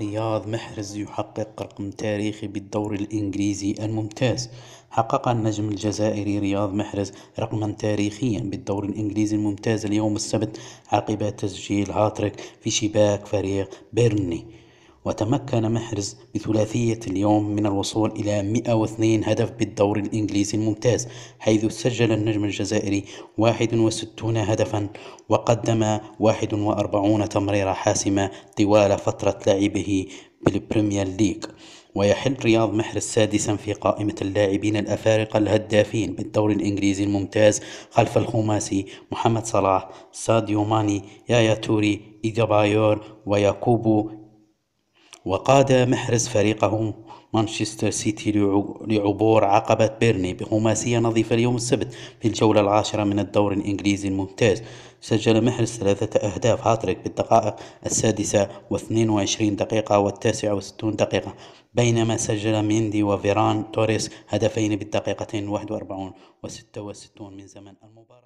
رياض محرز يحقق رقم تاريخي بالدوري الإنجليزي الممتاز حقق النجم الجزائري رياض محرز رقما تاريخيا بالدوري الإنجليزي الممتاز اليوم السبت عقب تسجيل هاتريك في شباك فريق بيرني وتمكن محرز بثلاثية اليوم من الوصول إلى 102 هدف بالدوري الإنجليزي الممتاز حيث سجل النجم الجزائري 61 هدفا وقدم 41 تمريرة حاسمة طوال فترة لعبه بالبريمير ليج ويحل رياض محرز سادسا في قائمة اللاعبين الأفارقة الهدافين بالدوري الإنجليزي الممتاز خلف الخماسي محمد صلاح ساديو ماني يايا توري إيجابايور وياكوبو وقاد محرز فريقه مانشستر سيتي لعبور عقبة بيرني بخماسية نظيفة اليوم السبت في الجولة العاشرة من الدور الإنجليزي الممتاز سجل محرز ثلاثة أهداف هاتريك بالدقائق السادسة واثنين وعشرين دقيقة والتاسعة وستون دقيقة بينما سجل ميندي وفيران توريس هدفين بالدقيقتين واحد وأربعون وستة وستون من زمن المباراة